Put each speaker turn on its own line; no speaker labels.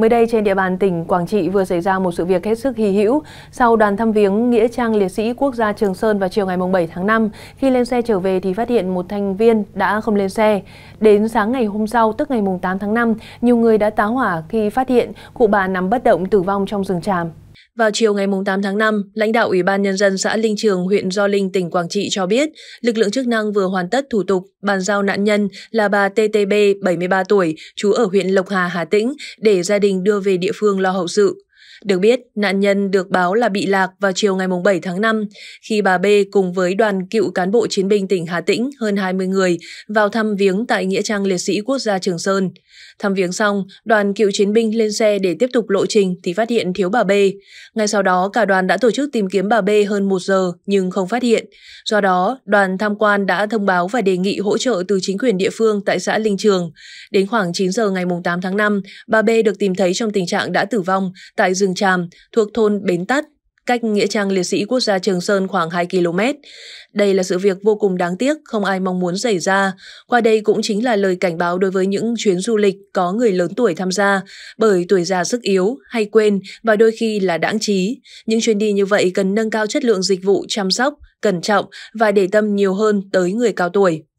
Mới đây trên địa bàn tỉnh Quảng Trị vừa xảy ra một sự việc hết sức hì hữu sau đoàn thăm viếng Nghĩa trang Liệt sĩ Quốc gia Trường Sơn vào chiều ngày 7 tháng 5. Khi lên xe trở về thì phát hiện một thành viên đã không lên xe. Đến sáng ngày hôm sau, tức ngày 8 tháng 5, nhiều người đã tá hỏa khi phát hiện cụ bà nằm bất động tử vong trong rừng tràm. Vào chiều ngày 8 tháng 5, lãnh đạo Ủy ban Nhân dân xã Linh Trường, huyện Do Linh, tỉnh Quảng Trị cho biết, lực lượng chức năng vừa hoàn tất thủ tục bàn giao nạn nhân là bà TTB, 73 tuổi, trú ở huyện Lộc Hà, Hà Tĩnh, để gia đình đưa về địa phương lo hậu sự. Được biết, nạn nhân được báo là bị lạc vào chiều ngày 7 tháng 5 khi bà B cùng với đoàn cựu cán bộ chiến binh tỉnh Hà Tĩnh hơn 20 người vào thăm viếng tại Nghĩa trang Liệt sĩ Quốc gia Trường Sơn. Thăm viếng xong, đoàn cựu chiến binh lên xe để tiếp tục lộ trình thì phát hiện thiếu bà B. Ngay sau đó, cả đoàn đã tổ chức tìm kiếm bà B hơn 1 giờ nhưng không phát hiện. Do đó, đoàn tham quan đã thông báo và đề nghị hỗ trợ từ chính quyền địa phương tại xã Linh Trường. Đến khoảng 9 giờ ngày 8 tháng 5, bà B được tìm thấy trong tình trạng đã tử vong tại rừng Rừng Tràm thuộc thôn Bến Tắt, cách Nghĩa trang Liệt sĩ Quốc gia Trường Sơn khoảng 2 km. Đây là sự việc vô cùng đáng tiếc, không ai mong muốn xảy ra. Qua đây cũng chính là lời cảnh báo đối với những chuyến du lịch có người lớn tuổi tham gia, bởi tuổi già sức yếu, hay quên và đôi khi là đãng trí. Những chuyến đi như vậy cần nâng cao chất lượng dịch vụ chăm sóc, cẩn trọng và để tâm nhiều hơn tới người cao tuổi.